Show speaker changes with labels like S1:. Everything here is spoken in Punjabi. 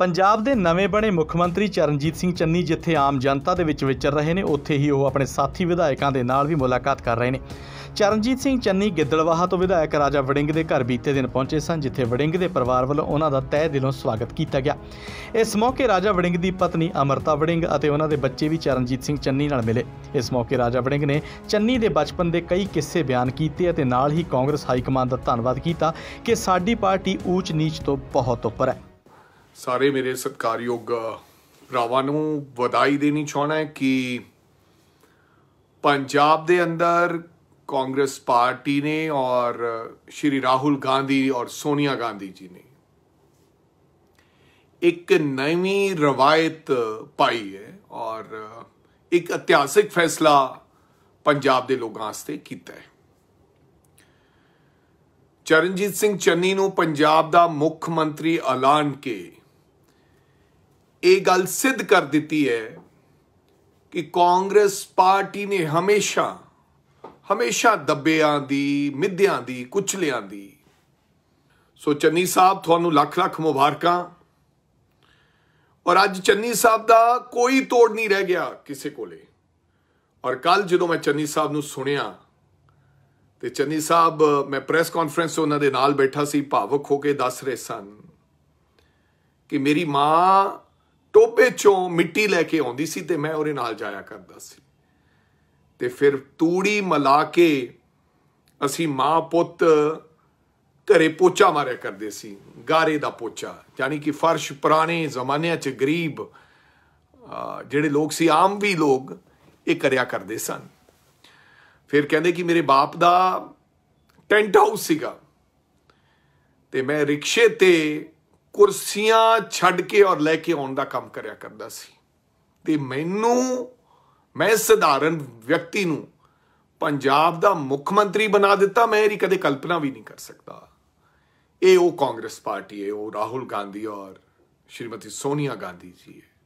S1: ਪੰਜਾਬ ਦੇ ਨਵੇਂ ਬਣੇ ਮੁੱਖ ਮੰਤਰੀ ਚਰਨਜੀਤ ਸਿੰਘ ਚੰਨੀ ਜਿੱਥੇ ਆਮ ਜਨਤਾ ਦੇ ਵਿੱਚ ਵਿਚਰ ਰਹੇ ਨੇ ਉੱਥੇ ਹੀ ਉਹ ਆਪਣੇ ਸਾਥੀ ਵਿਧਾਇਕਾਂ ਦੇ ਨਾਲ ਵੀ ਮੁਲਾਕਾਤ ਕਰ ਰਹੇ ਨੇ ਚਰਨਜੀਤ ਸਿੰਘ ਚੰਨੀ ਗਿੱਦੜਵਾਹਾ ਤੋਂ ਵਿਧਾਇਕ ਰਾਜਾ ਵੜਿੰਗ ਦੇ ਘਰ ਬੀਤੇ ਦਿਨ ਪਹੁੰਚੇ ਸਨ ਜਿੱਥੇ ਵੜਿੰਗ ਦੇ ਪਰਿਵਾਰ ਵੱਲੋਂ ਉਹਨਾਂ ਦਾ ਤਹਿ ਦਿਲੋਂ ਸਵਾਗਤ ਕੀਤਾ ਗਿਆ ਇਸ ਮੌਕੇ ਰਾਜਾ ਵੜਿੰਗ ਦੀ ਪਤਨੀ ਅਮਰਤਾ ਵੜਿੰਗ ਅਤੇ ਉਹਨਾਂ ਦੇ ਬੱਚੇ ਵੀ ਚਰਨਜੀਤ ਸਿੰਘ ਚੰਨੀ ਨਾਲ ਮਿਲੇ ਇਸ ਮੌਕੇ ਰਾਜਾ ਵੜਿੰਗ ਨੇ ਚੰਨੀ ਦੇ ਬਚਪਨ ਦੇ ਕਈ ਕਿੱਸੇ ਬਿਆਨ ਕੀਤੇ ਅਤੇ ਨਾਲ ਹੀ ਕਾਂਗਰਸ ਹਾਈ ਕਮਾਂਡ ਦਾ ਧੰਨਵਾਦ ਕੀਤਾ ਕਿ ਸਾਡੀ ਪਾਰਟੀ ਊਚ ਨੀਚ ਤੋਂ ਬਹੁਤ ਉੱਪਰ ਹੈ
S2: ਸਾਰੇ ਮੇਰੇ ਸਤਕਾਰਯੋਗ ਭਰਾਵਾਂ ਨੂੰ ਵਧਾਈ ਦੇਣੀ ਚਾਹਣਾ ਹੈ ਕਿ ਪੰਜਾਬ ਦੇ ਅੰਦਰ ਕਾਂਗਰਸ ਪਾਰਟੀ ਨੇ ਔਰ ਸ਼੍ਰੀ ਰਾਹੁਲ ਗਾਂਧੀ ਔਰ ਸੋਨੀਆ ਗਾਂਧੀ ਜੀ ਨੇ ਇੱਕ ਨਵੀਂ ਰਵਾਇਤ ਪਾਈ ਹੈ ਔਰ ਇੱਕ ਇਤਿਹਾਸਿਕ ਫੈਸਲਾ ਪੰਜਾਬ ਦੇ ਲੋਕਾਂ ਵਾਸਤੇ ਕੀਤਾ ਹੈ ਚਰਨਜੀਤ ਸਿੰਘ ਚੰਨੀ ਨੂੰ ਪੰਜਾਬ ਦਾ ਮੁੱਖ ਮੰਤਰੀ ਐਲਾਨ ਕੇ ਇਹ ਗੱਲ ਸਿੱਧ ਕਰ ਦਿੱਤੀ ਹੈ ਕਿ ਕਾਂਗਰਸ ਪਾਰਟੀ ਨੇ ਹਮੇਸ਼ਾ ਹਮੇਸ਼ਾ ਦੱਬਿਆਂ ਦੀ ਮਿੱਧਿਆਂ ਦੀ ਕੁਚਲਿਆਂ ਦੀ ਸੋ ਚੰਨੀ ਸਾਹਿਬ ਤੁਹਾਨੂੰ ਲੱਖ ਲੱਖ ਮੁਬਾਰਕਾਂ ਔਰ ਅੱਜ ਚੰਨੀ ਸਾਹਿਬ ਦਾ ਕੋਈ ਤੋੜ ਨਹੀਂ ਰਹਿ ਗਿਆ ਕਿਸੇ ਕੋਲੇ ਔਰ ਕੱਲ ਜਦੋਂ ਮੈਂ ਚੰਨੀ ਸਾਹਿਬ ਨੂੰ ਸੁਣਿਆ ਤੇ ਚੰਨੀ ਸਾਹਿਬ ਮੈਂ ਪ੍ਰੈਸ ਕਾਨਫਰੰਸ ਉਹਨਾਂ ਦੇ ਨਾਲ ਬੈਠਾ ਸੀ ਭਾਵਕ ਹੋ ਕੇ ਦੱਸ ਰਹੇ ਸਨ ਕਿ ਮੇਰੀ ਮਾਂ ਟੋਪੇ ਚੋਂ ਮਿੱਟੀ ਲੈ ਕੇ ਆਉਂਦੀ ਸੀ ਤੇ ਮੈਂ ਉਹਦੇ ਨਾਲ ਜਾਇਆ ਕਰਦਾ ਸੀ ਤੇ ਫਿਰ ਤੂੜੀ ਮਲਾ ਕੇ ਅਸੀਂ ਮਾਂ ਪੁੱਤ ਘਰੇ ਪੋਚਾ ਮਾਰਿਆ ਕਰਦੇ ਸੀ ਗਾਰੇ ਦਾ ਪੋਚਾ ਯਾਨੀ ਕਿ ਫਰਸ਼ ਪੁਰਾਣੇ ਜ਼ਮਾਨਿਆਂ 'ਚ ਗਰੀਬ ਜਿਹੜੇ ਲੋਕ ਸੀ ਆਮ ਵੀ ਲੋਕ ਇਹ ਕਰਿਆ ਕਰਦੇ ਸਨ ਫਿਰ ਕਹਿੰਦੇ ਕਿ ਮੇਰੇ ਬਾਪ ਦਾ ਟੈਂਟ ਹਾਊਸ ਸੀਗਾ ਤੇ ਮੈਂ ਰਿਕਸ਼ੇ ਤੇ ਕੁਰਸੀਆਂ ਛੱਡ ਕੇ ਔਰ ਲੈ ਕੇ ਆਉਣ ਦਾ ਕੰਮ ਕਰਿਆ ਕਰਦਾ ਸੀ ਤੇ ਮੈਨੂੰ ਮੈਂ ਸਧਾਰਨ ਵਿਅਕਤੀ ਨੂੰ ਪੰਜਾਬ ਦਾ ਮੁੱਖ ਮੰਤਰੀ ਬਣਾ ਦਿੱਤਾ ਮੈਂ ਇਹ ਕਦੇ ਕਲਪਨਾ ਵੀ ਨਹੀਂ ਕਰ ਸਕਦਾ ਇਹ ਉਹ ਕਾਂਗਰਸ ਪਾਰਟੀ ਹੈ ਉਹ ਰਾਹੁਲ ਗਾਂਧੀ ਔਰ ਸ਼੍ਰੀਮਤੀ ਸੋਨੀਆ ਗਾਂਧੀ ਜੀ ਹੈ